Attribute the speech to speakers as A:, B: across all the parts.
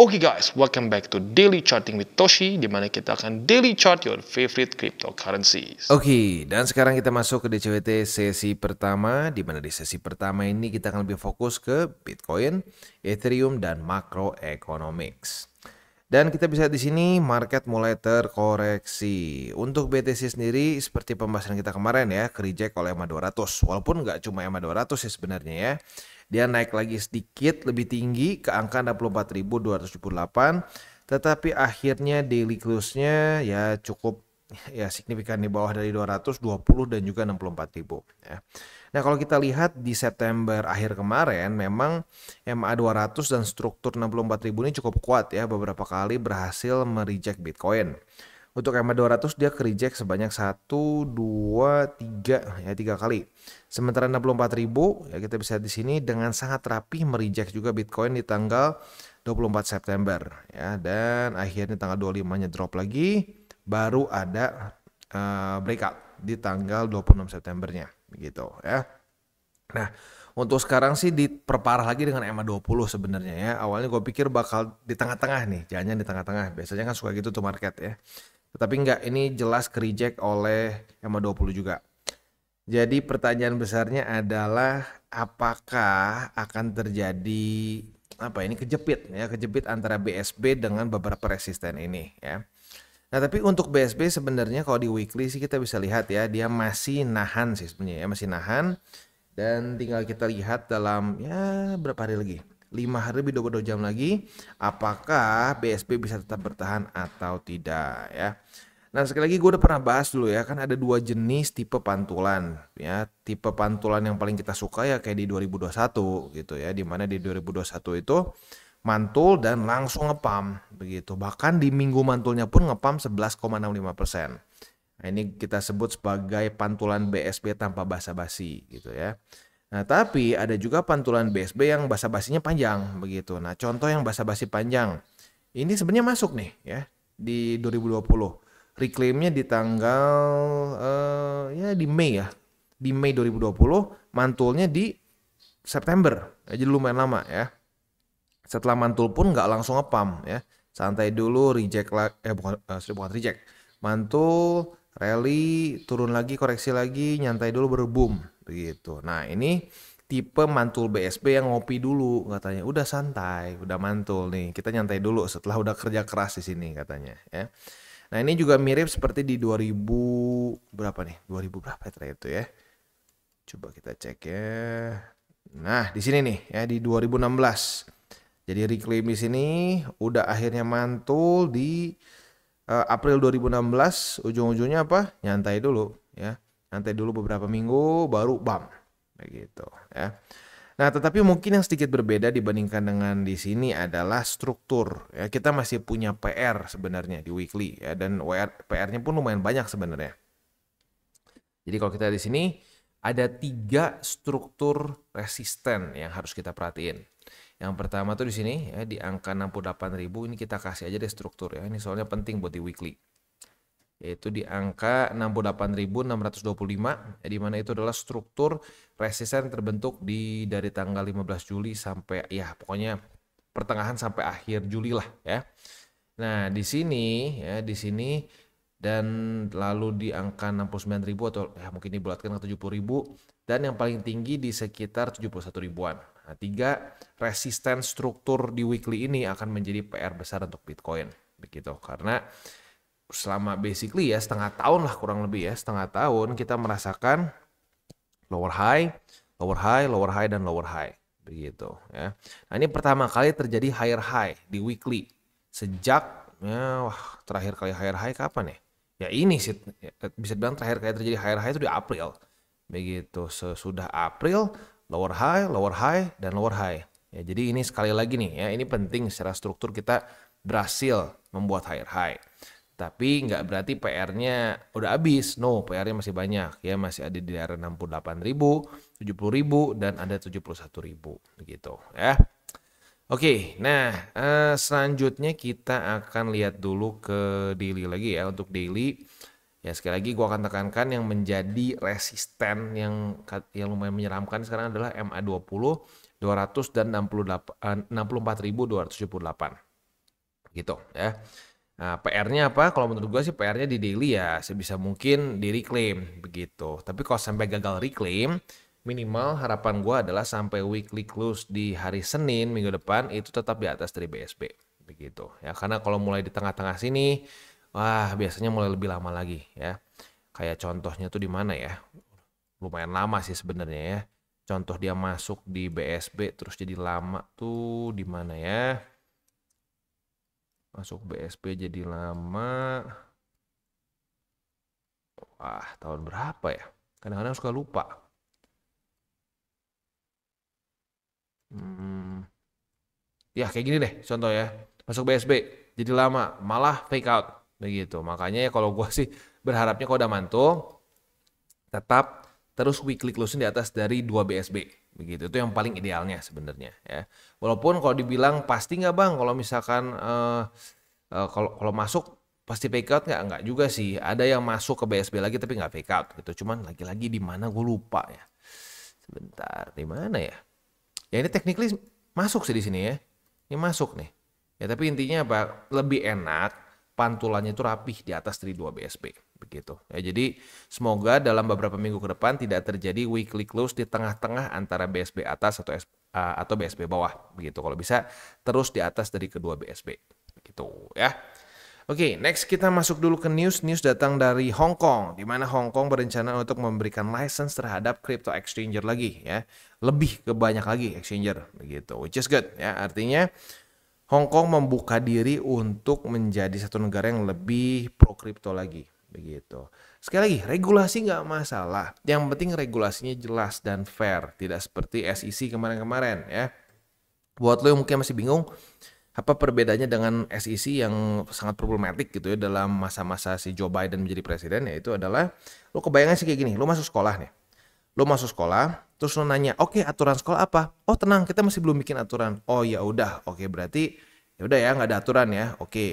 A: Oke okay guys, welcome back to Daily Charting with Toshi di mana kita akan daily chart your favorite cryptocurrencies. Oke, okay, dan sekarang kita masuk ke DCWT sesi pertama di mana di sesi pertama ini kita akan lebih fokus ke Bitcoin, Ethereum dan macroeconomics. Dan kita bisa di sini market mulai terkoreksi. Untuk BTC sendiri seperti pembahasan kita kemarin ya, ke reject oleh ma 200. Walaupun nggak cuma ma 200 sih sebenarnya ya. Dia naik lagi sedikit lebih tinggi ke angka 64.278 tetapi akhirnya daily close-nya ya cukup ya signifikan di bawah dari 220 dan juga 64.000. ya. Nah kalau kita lihat di September akhir kemarin memang MA 200 dan struktur 64.000 ini cukup kuat ya beberapa kali berhasil mereject Bitcoin. Untuk m 200 dia ke reject sebanyak 1, 2, 3 ya 3 kali. Sementara 64.000 ya kita bisa di sini dengan sangat rapi mereject juga Bitcoin di tanggal 24 September ya dan akhirnya tanggal 25-nya drop lagi baru ada uh, breakout di tanggal 26 Septembernya gitu ya. Nah, untuk sekarang sih diperparah lagi dengan EMA 20 sebenarnya ya. Awalnya gue pikir bakal di tengah-tengah nih, jangan di tengah-tengah. Biasanya kan suka gitu tuh market ya. Tetapi enggak, ini jelas ke reject oleh EMA 20 juga. Jadi pertanyaan besarnya adalah apakah akan terjadi apa ya, ini kejepit ya kejepit antara BSB dengan beberapa resisten ini ya. Nah tapi untuk BSB sebenarnya kalau di weekly sih kita bisa lihat ya dia masih nahan sih sebenarnya ya masih nahan dan tinggal kita lihat dalam ya berapa hari lagi 5 hari lebih 22 jam lagi apakah BSP bisa tetap bertahan atau tidak ya. Nah sekali lagi gue udah pernah bahas dulu ya kan ada dua jenis tipe pantulan ya tipe pantulan yang paling kita suka ya kayak di 2021 gitu ya dimana di 2021 itu mantul dan langsung ngepam begitu bahkan di minggu mantulnya pun ngepam 11,65 persen nah, ini kita sebut sebagai pantulan BSP tanpa basa-basi gitu ya Nah, tapi ada juga pantulan BSB yang basa-basinya panjang begitu. Nah, contoh yang basa-basi panjang. Ini sebenarnya masuk nih ya di 2020. Reclaimnya di tanggal uh, ya di Mei ya. Di Mei 2020, mantulnya di September. Jadi lumayan lama ya. Setelah mantul pun nggak langsung ngepam ya. Santai dulu, reject lah eh bukan, uh, bukan reject. Mantul, rally, turun lagi, koreksi lagi, nyantai dulu baru boom Begitu. Nah, ini tipe mantul BSP yang ngopi dulu katanya. Udah santai, udah mantul nih. Kita nyantai dulu setelah udah kerja keras di sini katanya ya. Nah, ini juga mirip seperti di 2000 berapa nih? 2000 berapa ya, terakhir itu ya? Coba kita cek ya. Nah, di sini nih ya di 2016. Jadi reclaim di sini udah akhirnya mantul di uh, April 2016 ujung-ujungnya apa? Nyantai dulu ya Nanti dulu beberapa minggu baru bam. Begitu ya. Nah, tetapi mungkin yang sedikit berbeda dibandingkan dengan di sini adalah struktur. Ya, kita masih punya PR sebenarnya di weekly ya dan PR-nya pun lumayan banyak sebenarnya. Jadi kalau kita di sini ada tiga struktur resisten yang harus kita perhatiin. Yang pertama tuh di sini ya di angka 68.000 ini kita kasih aja deh struktur ya. Ini soalnya penting buat di weekly yaitu di angka 68.625 di mana itu adalah struktur resisten terbentuk di dari tanggal 15 Juli sampai ya pokoknya pertengahan sampai akhir Juli lah ya. Nah, di sini ya di sini dan lalu di angka 69.000 atau ya mungkin dibulatkan ke 70.000 dan yang paling tinggi di sekitar 71 ribuan. Nah, tiga resisten struktur di weekly ini akan menjadi PR besar untuk Bitcoin begitu karena selama basically ya setengah tahun lah kurang lebih ya setengah tahun kita merasakan lower high, lower high, lower high dan lower high begitu ya. Nah ini pertama kali terjadi higher high di weekly sejak ya wah terakhir kali higher high kapan ya? Ya ini sih ya, bisa bilang terakhir kali terjadi higher high itu di April begitu sesudah April lower high, lower high dan lower high. Ya jadi ini sekali lagi nih ya ini penting secara struktur kita berhasil membuat higher high. Tapi nggak berarti PR-nya udah habis. No, PR-nya masih banyak ya, masih ada di daerah 68.000, ribu, dan ada 71 ribu begitu ya. Oke, nah eh, selanjutnya kita akan lihat dulu ke daily lagi ya untuk daily. Ya sekali lagi gua akan tekankan yang menjadi resisten yang yang lumayan menyeramkan sekarang adalah MA20 200 dan 68 64.278. Eh, gitu ya. Nah, PR-nya apa? Kalau menurut gue sih PR-nya di daily ya sebisa mungkin di reclaim begitu. Tapi kalau sampai gagal reclaim, minimal harapan gue adalah sampai weekly close di hari Senin minggu depan itu tetap di atas dari BSB begitu. Ya karena kalau mulai di tengah-tengah sini, wah biasanya mulai lebih lama lagi ya. Kayak contohnya tuh di mana ya? Lumayan lama sih sebenarnya ya. Contoh dia masuk di BSB terus jadi lama tuh di mana ya? masuk BSP jadi lama wah tahun berapa ya kadang-kadang suka lupa hmm. ya kayak gini deh contoh ya masuk BSB jadi lama malah fake out begitu makanya ya kalau gue sih berharapnya kalau udah mantul tetap terus weekly closing di atas dari 2 BSB begitu itu yang paling idealnya sebenarnya ya walaupun kalau dibilang pasti nggak bang kalau misalkan uh, uh, kalau kalau masuk pasti fake out nggak nggak juga sih ada yang masuk ke BSB lagi tapi nggak fake out gitu cuman lagi-lagi di mana gue lupa ya sebentar di mana ya ya ini technically masuk sih di sini ya ini masuk nih ya tapi intinya apa lebih enak pantulannya itu rapih di atas 32 BSB begitu. Ya, jadi semoga dalam beberapa minggu ke depan tidak terjadi weekly close di tengah-tengah antara BSB atas atau S, uh, atau BSB bawah begitu. Kalau bisa terus di atas dari kedua BSB begitu ya. Oke, okay, next kita masuk dulu ke news. News datang dari Hong Kong, di mana Hong Kong berencana untuk memberikan license terhadap crypto exchanger lagi ya. Lebih ke banyak lagi exchanger begitu. Which is good ya. Artinya Hong Kong membuka diri untuk menjadi satu negara yang lebih pro kripto lagi begitu. Sekali lagi, regulasi nggak masalah. Yang penting regulasinya jelas dan fair, tidak seperti SEC kemarin-kemarin ya. Buat lo yang mungkin masih bingung, apa perbedaannya dengan SEC yang sangat problematik gitu ya dalam masa-masa si Joe Biden menjadi presiden ya itu adalah lo kebayangan sih kayak gini, lo masuk sekolah nih. Lo masuk sekolah, terus lo nanya, "Oke, okay, aturan sekolah apa?" "Oh, tenang, kita masih belum bikin aturan." "Oh, ya udah. Oke, okay, berarti ya udah ya nggak ada aturan ya." "Oke." Okay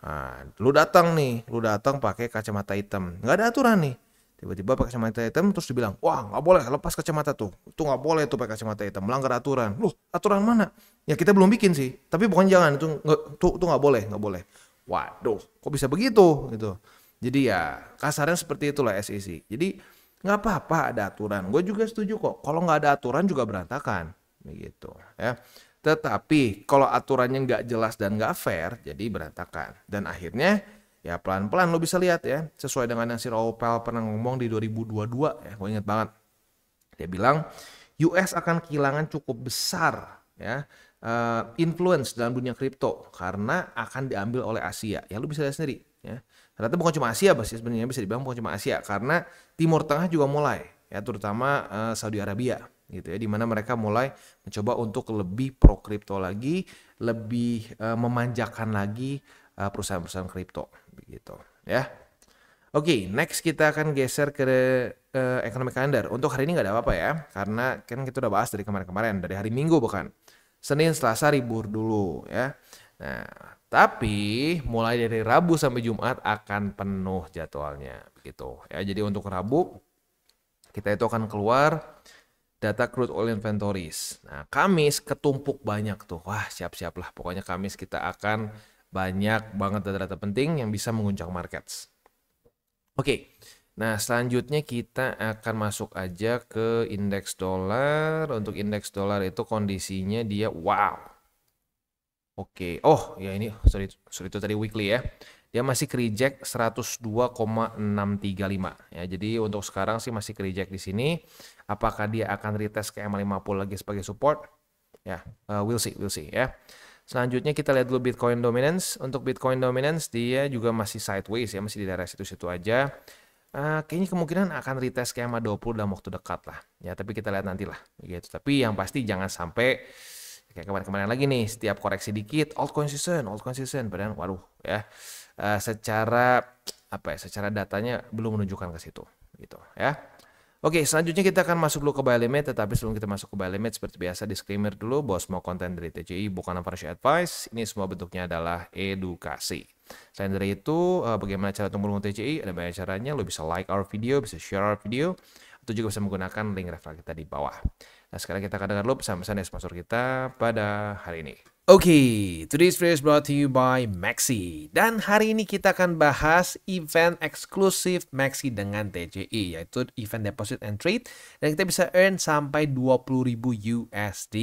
A: Nah, lu datang nih, lu datang pakai kacamata hitam. Nggak ada aturan nih. Tiba-tiba pakai kacamata hitam terus dibilang, wah nggak boleh lepas kacamata tuh. Itu nggak boleh tuh pakai kacamata hitam, melanggar aturan. Loh, aturan mana? Ya kita belum bikin sih. Tapi bukan jangan itu nggak tuh tuh nggak boleh, nggak boleh. Waduh, kok bisa begitu gitu. Jadi ya kasarnya seperti itulah SEC. Jadi nggak apa-apa ada aturan. Gue juga setuju kok. Kalau nggak ada aturan juga berantakan, begitu ya. Tetapi kalau aturannya nggak jelas dan nggak fair, jadi berantakan. Dan akhirnya ya pelan-pelan lo bisa lihat ya, sesuai dengan yang si Raupel pernah ngomong di 2022 ya, gue inget banget. Dia bilang US akan kehilangan cukup besar ya uh, influence dalam dunia kripto karena akan diambil oleh Asia. Ya lo bisa lihat sendiri ya. Ternyata bukan cuma Asia pasti sebenarnya bisa dibilang bukan cuma Asia karena Timur Tengah juga mulai ya terutama uh, Saudi Arabia gitu ya dimana mereka mulai mencoba untuk lebih pro kripto lagi lebih uh, memanjakan lagi eh, perusahaan-perusahaan kripto begitu ya oke okay, next kita akan geser ke uh, eh, economic calendar untuk hari ini nggak ada apa-apa ya karena kan kita udah bahas dari kemarin-kemarin dari hari minggu bukan? senin selasa libur dulu ya nah tapi mulai dari rabu sampai jumat akan penuh jadwalnya begitu ya jadi untuk rabu kita itu akan keluar data crude oil inventories. Nah, Kamis ketumpuk banyak tuh. Wah, siap-siaplah. Pokoknya Kamis kita akan banyak banget data-data penting yang bisa mengguncang markets. Oke. Nah, selanjutnya kita akan masuk aja ke indeks dolar. Untuk indeks dolar itu kondisinya dia wow. Oke. Oh, ya ini sorry sorry itu tadi weekly ya dia masih ke reject 102,635 ya jadi untuk sekarang sih masih ke reject di sini apakah dia akan retest ke MA50 lagi sebagai support ya uh, we'll see we'll see ya Selanjutnya kita lihat dulu Bitcoin Dominance. Untuk Bitcoin Dominance dia juga masih sideways ya, masih di daerah situ-situ aja. Uh, kayaknya kemungkinan akan retest ke EMA 20 dalam waktu dekat lah. Ya, tapi kita lihat nantilah. Gitu. Tapi yang pasti jangan sampai kayak kemarin-kemarin lagi nih setiap koreksi dikit altcoin consistent altcoin consistent padahal waduh ya uh, secara apa ya secara datanya belum menunjukkan ke situ gitu ya Oke, selanjutnya kita akan masuk dulu ke buy limit, tetapi sebelum kita masuk ke buy limit, seperti biasa disclaimer dulu bahwa semua konten dari TCI bukan financial advice, ini semua bentuknya adalah edukasi. Selain dari itu, eh, bagaimana cara untuk dengan TCI? Ada banyak caranya, lo bisa like our video, bisa share our video, atau juga bisa menggunakan link referral kita di bawah. Nah sekarang kita akan dengar dulu pesan-pesan dari sponsor kita pada hari ini. Oke, okay, today's video is brought to you by Maxi. Dan hari ini kita akan bahas event eksklusif Maxi dengan TCI, e, yaitu event deposit and trade. Dan kita bisa earn sampai 20.000 USD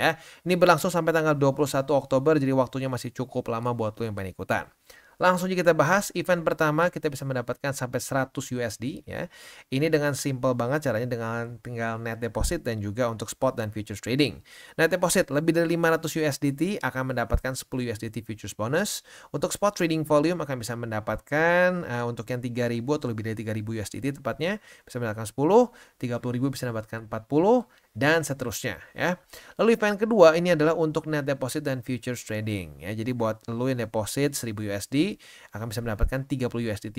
A: ya. Ini berlangsung sampai tanggal 21 Oktober, jadi waktunya masih cukup lama buat lo yang pengen ikutan. Langsung aja kita bahas event pertama kita bisa mendapatkan sampai 100 USD ya. Ini dengan simple banget caranya dengan tinggal net deposit dan juga untuk spot dan futures trading. Net deposit lebih dari 500 USDT akan mendapatkan 10 USDT futures bonus. Untuk spot trading volume akan bisa mendapatkan uh, untuk yang 3000 atau lebih dari 3000 USDT tepatnya bisa mendapatkan 10, 30000 bisa mendapatkan 40, dan seterusnya ya. Lalu event kedua ini adalah untuk net deposit dan futures trading ya. Jadi buat lo yang deposit 1000 USD akan bisa mendapatkan 30 USDT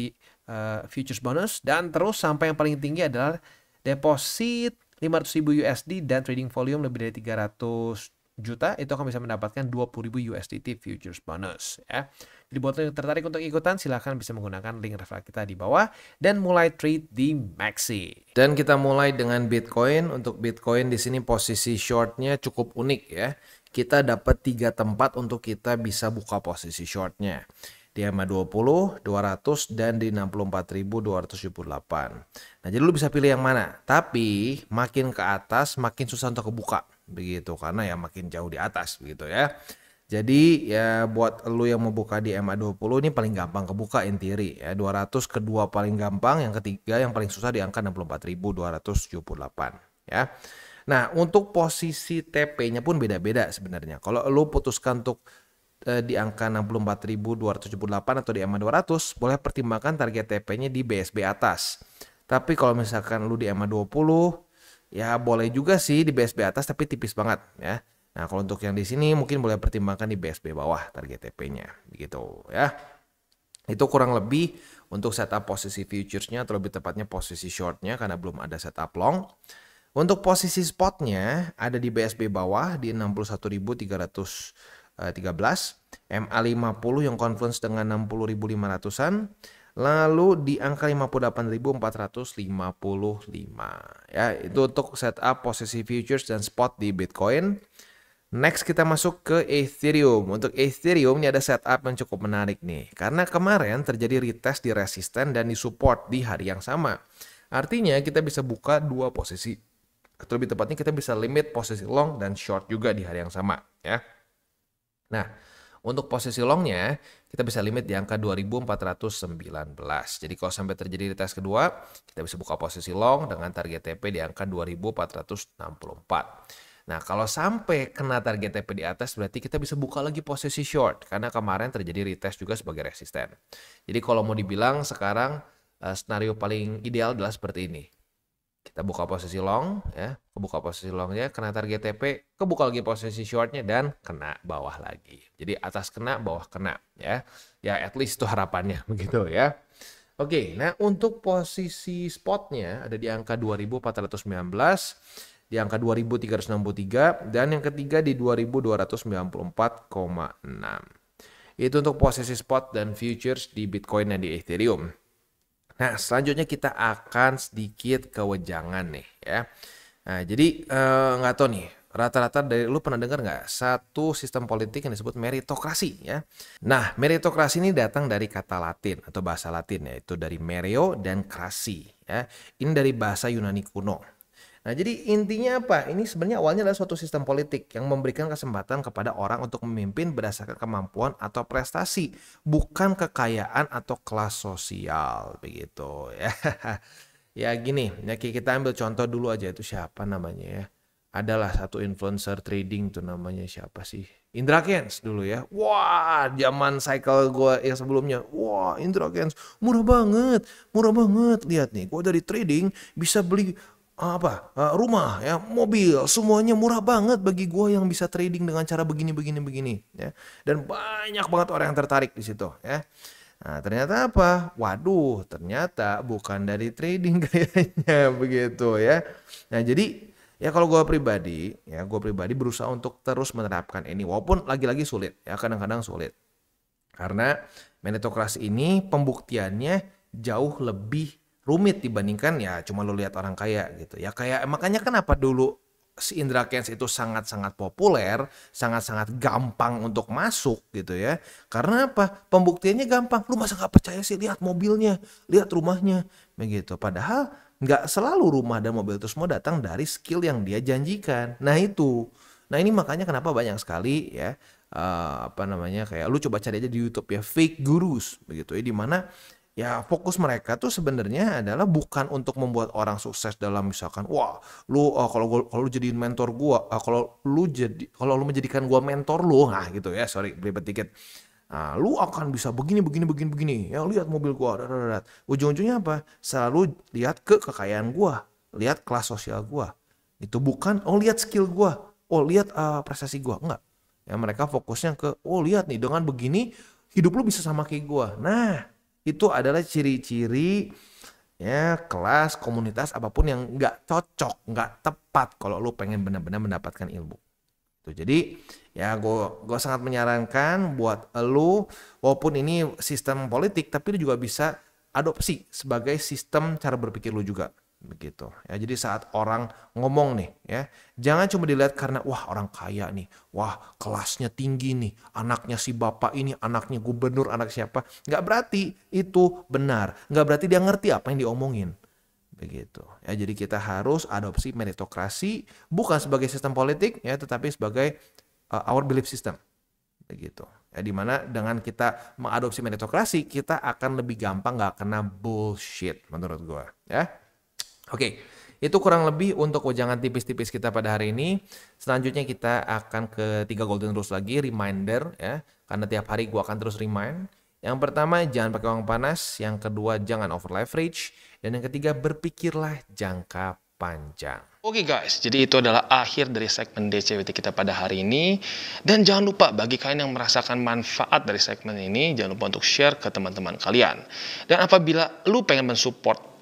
A: uh, futures bonus dan terus sampai yang paling tinggi adalah deposit 500.000 USD dan trading volume lebih dari 300 juta itu akan bisa mendapatkan 20.000 USDT futures bonus ya dibuat yang tertarik untuk ikutan, silahkan bisa menggunakan link referral kita di bawah dan mulai trade di Maxi. Dan kita mulai dengan Bitcoin. Untuk Bitcoin di sini posisi shortnya cukup unik ya. Kita dapat tiga tempat untuk kita bisa buka posisi shortnya di ma 20, 200 dan di 64.278. Nah, jadi lu bisa pilih yang mana. Tapi makin ke atas makin susah untuk kebuka begitu karena ya makin jauh di atas begitu ya. Jadi ya buat lu yang mau buka di MA20 ini paling gampang kebuka in ya 200 kedua paling gampang, yang ketiga yang paling susah di angka 64.278 ya. Nah, untuk posisi TP-nya pun beda-beda sebenarnya. Kalau lu putuskan untuk eh, di angka 64.278 atau di MA200, boleh pertimbangkan target TP-nya di BSB atas. Tapi kalau misalkan lu di MA20, ya boleh juga sih di BSB atas tapi tipis banget ya. Nah, kalau untuk yang di sini mungkin boleh pertimbangkan di BSB bawah target TP-nya begitu ya. Itu kurang lebih untuk setup posisi futuresnya atau lebih tepatnya posisi short-nya karena belum ada setup long. Untuk posisi spot-nya ada di BSB bawah di 61.313, eh, MA50 yang confluence dengan 60.500-an, lalu di angka 58.455. Ya, itu untuk setup posisi futures dan spot di Bitcoin. Next kita masuk ke Ethereum. Untuk Ethereum ini ada setup yang cukup menarik nih. Karena kemarin terjadi retest di resisten dan di support di hari yang sama. Artinya kita bisa buka dua posisi. Atau lebih tepatnya kita bisa limit posisi long dan short juga di hari yang sama ya. Nah, untuk posisi longnya kita bisa limit di angka 2419. Jadi kalau sampai terjadi retest kedua, kita bisa buka posisi long dengan target TP di angka 2464. Nah, kalau sampai kena target TP di atas berarti kita bisa buka lagi posisi short karena kemarin terjadi retest juga sebagai resisten. Jadi kalau mau dibilang sekarang uh, eh, skenario paling ideal adalah seperti ini. Kita buka posisi long ya, kebuka posisi longnya, kena target TP, kebuka lagi posisi shortnya dan kena bawah lagi. Jadi atas kena, bawah kena ya. Ya at least itu harapannya begitu ya. Oke, nah untuk posisi spotnya ada di angka 2419 di angka 2363 dan yang ketiga di 2294,6. Itu untuk posisi spot dan futures di Bitcoin dan di Ethereum. Nah, selanjutnya kita akan sedikit kewejangan nih ya. Nah, jadi eh, nggak eh, tahu nih rata-rata dari lu pernah dengar nggak satu sistem politik yang disebut meritokrasi ya. Nah, meritokrasi ini datang dari kata Latin atau bahasa Latin yaitu dari merio dan krasi ya. Ini dari bahasa Yunani kuno Nah, jadi intinya apa? Ini sebenarnya awalnya adalah suatu sistem politik yang memberikan kesempatan kepada orang untuk memimpin berdasarkan kemampuan atau prestasi, bukan kekayaan atau kelas sosial, begitu ya. ya gini, ya kita ambil contoh dulu aja itu siapa namanya ya. Adalah satu influencer trading tuh namanya siapa sih? Indra Kens dulu ya. Wah, zaman cycle gue yang sebelumnya. Wah, Indra Kens murah banget, murah banget. Lihat nih, gue dari trading bisa beli Ah, apa ah, rumah ya mobil semuanya murah banget bagi gue yang bisa trading dengan cara begini begini begini ya dan banyak banget orang yang tertarik di situ ya Nah, ternyata apa? Waduh, ternyata bukan dari trading kayaknya begitu ya. Nah, jadi ya kalau gue pribadi, ya gue pribadi berusaha untuk terus menerapkan ini walaupun lagi-lagi sulit ya, kadang-kadang sulit. Karena meritokrasi ini pembuktiannya jauh lebih rumit dibandingkan ya cuma lo lihat orang kaya gitu ya kayak makanya kenapa dulu si Indra Kens itu sangat-sangat populer, sangat-sangat gampang untuk masuk gitu ya. Karena apa? Pembuktiannya gampang. Lu masa nggak percaya sih? Lihat mobilnya, lihat rumahnya, begitu. Padahal nggak selalu rumah dan mobil itu semua datang dari skill yang dia janjikan. Nah itu, nah ini makanya kenapa banyak sekali ya uh, apa namanya kayak lu coba cari aja di YouTube ya fake gurus begitu ya di mana ya fokus mereka tuh sebenarnya adalah bukan untuk membuat orang sukses dalam misalkan wah lu uh, kalau kalau lu jadiin mentor gua uh, kalau lu jadi kalau lu menjadikan gua mentor lu nah gitu ya sorry belibet tiket Nah, lu akan bisa begini begini begini begini ya lihat mobil gua darat, ujung-ujungnya apa selalu lihat ke kekayaan gua lihat kelas sosial gua itu bukan oh lihat skill gua oh lihat uh, prestasi gua enggak ya mereka fokusnya ke oh lihat nih dengan begini hidup lu bisa sama kayak gua nah itu adalah ciri-ciri ya kelas komunitas apapun yang nggak cocok nggak tepat kalau lu pengen benar-benar mendapatkan ilmu tuh jadi ya gue gue sangat menyarankan buat lu walaupun ini sistem politik tapi lu juga bisa adopsi sebagai sistem cara berpikir lu juga begitu ya jadi saat orang ngomong nih ya jangan cuma dilihat karena wah orang kaya nih wah kelasnya tinggi nih anaknya si bapak ini anaknya gubernur anak siapa nggak berarti itu benar nggak berarti dia ngerti apa yang diomongin begitu ya jadi kita harus adopsi meritokrasi bukan sebagai sistem politik ya tetapi sebagai uh, our belief system begitu ya dimana dengan kita mengadopsi meritokrasi kita akan lebih gampang nggak kena bullshit menurut gue ya Oke, itu kurang lebih untuk wajangan tipis-tipis kita pada hari ini. Selanjutnya kita akan ke tiga golden rules lagi, reminder ya. Karena tiap hari gua akan terus remind. Yang pertama, jangan pakai uang panas. Yang kedua, jangan over leverage. Dan yang ketiga, berpikirlah jangka panjang. Oke okay guys, jadi itu adalah akhir dari segmen DCWT kita pada hari ini. Dan jangan lupa bagi kalian yang merasakan manfaat dari segmen ini, jangan lupa untuk share ke teman-teman kalian. Dan apabila lu pengen mensupport